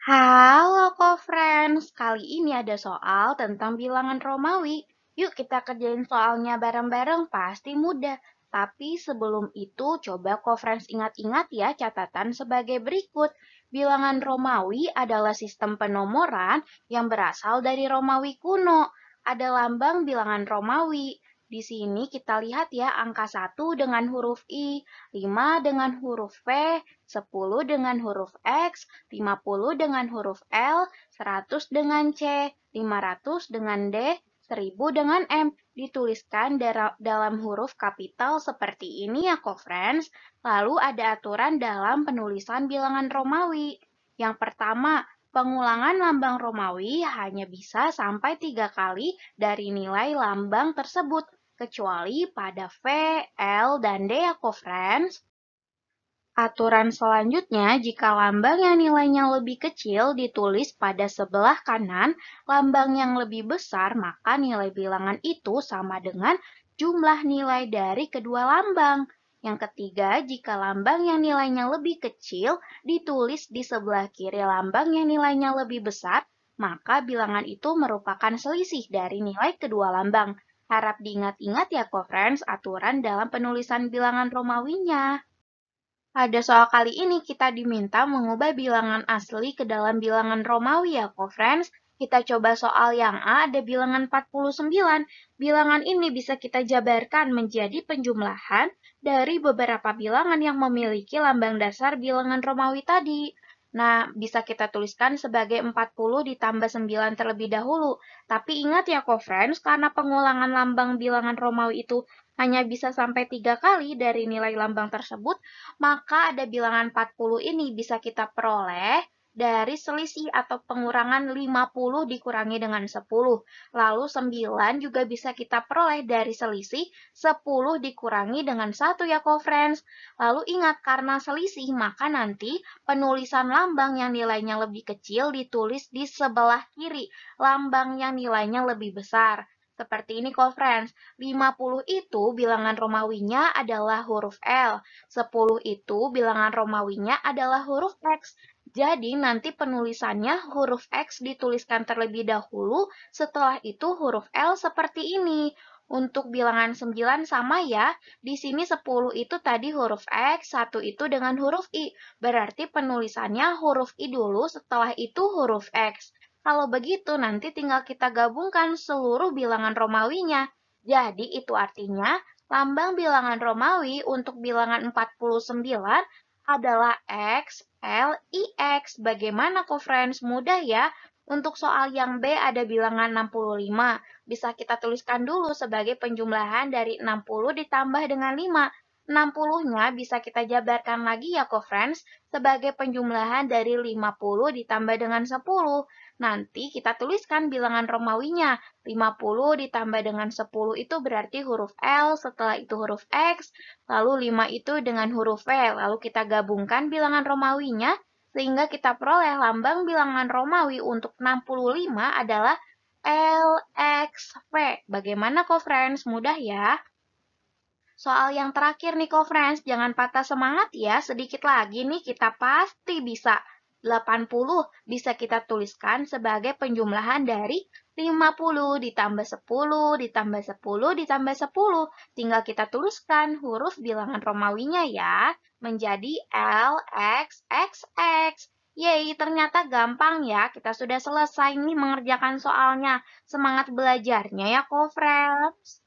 Halo co-friends, kali ini ada soal tentang bilangan Romawi. Yuk kita kerjain soalnya bareng-bareng, pasti mudah. Tapi sebelum itu, coba co-friends ingat-ingat ya catatan sebagai berikut. Bilangan Romawi adalah sistem penomoran yang berasal dari Romawi kuno. Ada lambang bilangan Romawi, di sini kita lihat ya angka 1 dengan huruf I, 5 dengan huruf V, 10 dengan huruf X, 50 dengan huruf L, 100 dengan C, 500 dengan D, 1000 dengan M. Dituliskan dalam huruf kapital seperti ini ya kok friends. Lalu ada aturan dalam penulisan bilangan Romawi. Yang pertama, pengulangan lambang Romawi hanya bisa sampai tiga kali dari nilai lambang tersebut kecuali pada V, L, dan D, ya, friends. Aturan selanjutnya, jika lambang yang nilainya lebih kecil ditulis pada sebelah kanan, lambang yang lebih besar, maka nilai bilangan itu sama dengan jumlah nilai dari kedua lambang. Yang ketiga, jika lambang yang nilainya lebih kecil ditulis di sebelah kiri lambang yang nilainya lebih besar, maka bilangan itu merupakan selisih dari nilai kedua lambang. Harap diingat-ingat ya co-friends aturan dalam penulisan bilangan Romawinya. Pada soal kali ini kita diminta mengubah bilangan asli ke dalam bilangan Romawi ya co-friends. Kita coba soal yang A ada bilangan 49. Bilangan ini bisa kita jabarkan menjadi penjumlahan dari beberapa bilangan yang memiliki lambang dasar bilangan Romawi tadi. Nah, bisa kita tuliskan sebagai 40 ditambah 9 terlebih dahulu. Tapi ingat ya, co-friends, karena pengulangan lambang bilangan Romawi itu hanya bisa sampai tiga kali dari nilai lambang tersebut, maka ada bilangan 40 ini bisa kita peroleh dari selisih atau pengurangan 50 dikurangi dengan 10. Lalu 9 juga bisa kita peroleh dari selisih 10 dikurangi dengan 1 ya co-friends. Lalu ingat karena selisih maka nanti penulisan lambang yang nilainya lebih kecil ditulis di sebelah kiri, lambang yang nilainya lebih besar. Seperti ini co-friends, 50 itu bilangan Romawinya adalah huruf L, 10 itu bilangan Romawinya adalah huruf X, jadi nanti penulisannya huruf X dituliskan terlebih dahulu, setelah itu huruf L seperti ini. Untuk bilangan 9 sama ya, di sini 10 itu tadi huruf X, 1 itu dengan huruf I. Berarti penulisannya huruf I dulu, setelah itu huruf X. Kalau begitu, nanti tinggal kita gabungkan seluruh bilangan Romawinya. Jadi itu artinya lambang bilangan Romawi untuk bilangan 49 adalah X, L, x. Bagaimana friends Mudah ya. Untuk soal yang B ada bilangan 65. Bisa kita tuliskan dulu sebagai penjumlahan dari 60 ditambah dengan 5. 60-nya bisa kita jabarkan lagi ya ko friends sebagai penjumlahan dari 50 ditambah dengan 10. Nanti kita tuliskan bilangan Romawinya. 50 ditambah dengan 10 itu berarti huruf L, setelah itu huruf X, lalu 5 itu dengan huruf V. Lalu kita gabungkan bilangan Romawinya sehingga kita peroleh lambang bilangan Romawi untuk 65 adalah LXV. Bagaimana ko friends Mudah ya? Soal yang terakhir nih ko friends, jangan patah semangat ya, sedikit lagi nih kita pasti bisa. 80 bisa kita tuliskan sebagai penjumlahan dari 50 ditambah 10 ditambah 10 ditambah 10. Tinggal kita tuliskan huruf bilangan Romawinya ya, menjadi L, X, X, X. Yeay, ternyata gampang ya. Kita sudah selesai nih mengerjakan soalnya. Semangat belajarnya ya, co-friends.